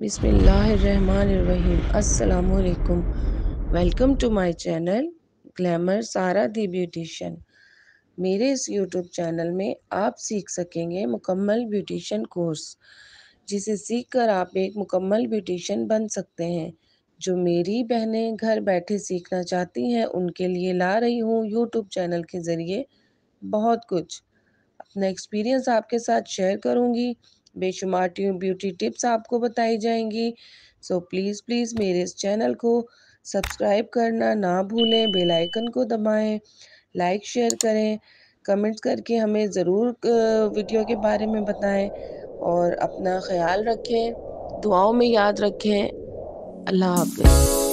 बिसमीम अलकुम welcome to my channel glamour Sara the beautician मेरे इस यूट्यूब चैनल में आप सीख सकेंगे मुकम्मल ब्यूटिशन कोर्स जिसे सीखकर आप एक मुकम्मल ब्यूटिशन बन सकते हैं जो मेरी बहनें घर बैठे सीखना चाहती हैं उनके लिए ला रही हूँ यूट्यूब चैनल के ज़रिए बहुत कुछ अपना एक्सपीरियंस आपके साथ शेयर करूँगी बेशुमार ब्यूटी टिप्स आपको बताई जाएंगी सो प्लीज़ प्लीज़ मेरे इस चैनल को सब्सक्राइब करना ना भूलें बेल आइकन को दबाएं लाइक शेयर करें कमेंट्स करके हमें ज़रूर वीडियो के बारे में बताएं और अपना ख्याल रखें दुआओं में याद रखें अल्लाह हाफिज़